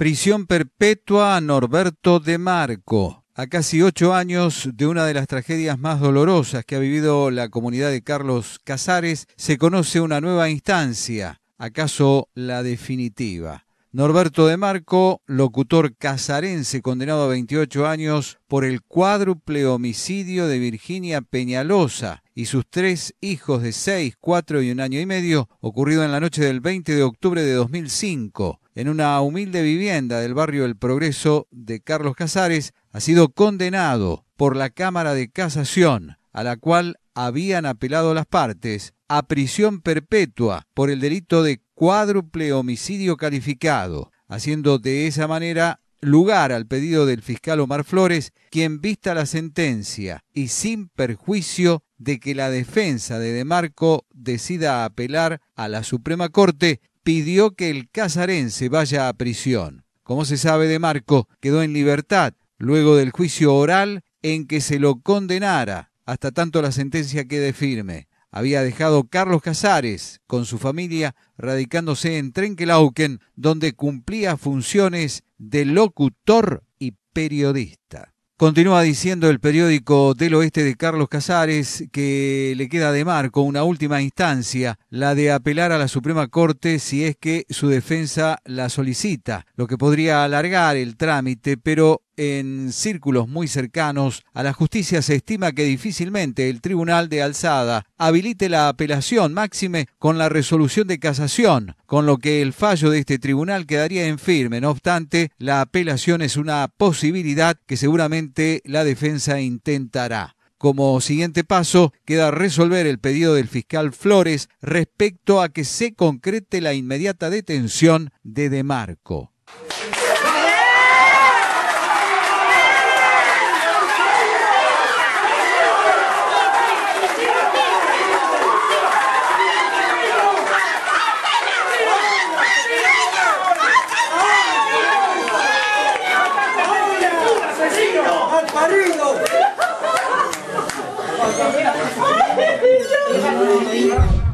prisión perpetua a Norberto de Marco, a casi ocho años de una de las tragedias más dolorosas que ha vivido la comunidad de Carlos Casares, se conoce una nueva instancia, acaso la definitiva. Norberto de Marco, locutor casarense condenado a 28 años por el cuádruple homicidio de Virginia Peñalosa y sus tres hijos de 6, 4 y un año y medio, ocurrido en la noche del 20 de octubre de 2005, en una humilde vivienda del barrio El Progreso de Carlos Casares, ha sido condenado por la Cámara de Casación, a la cual habían apelado las partes, a prisión perpetua por el delito de cuádruple homicidio calificado, haciendo de esa manera lugar al pedido del fiscal Omar Flores, quien vista la sentencia y sin perjuicio de que la defensa de De Marco decida apelar a la Suprema Corte, pidió que el casarense vaya a prisión. Como se sabe, De Marco quedó en libertad luego del juicio oral en que se lo condenara hasta tanto la sentencia quede firme había dejado Carlos Casares con su familia radicándose en Trenquelauquen, donde cumplía funciones de locutor y periodista. Continúa diciendo el periódico del oeste de Carlos Casares que le queda de marco una última instancia, la de apelar a la Suprema Corte si es que su defensa la solicita, lo que podría alargar el trámite, pero en círculos muy cercanos a la justicia se estima que difícilmente el Tribunal de Alzada habilite la apelación máxime con la resolución de casación, con lo que el fallo de este tribunal quedaría en firme. No obstante, la apelación es una posibilidad que seguramente la defensa intentará. Como siguiente paso, queda resolver el pedido del fiscal Flores respecto a que se concrete la inmediata detención de De Marco. 悪いの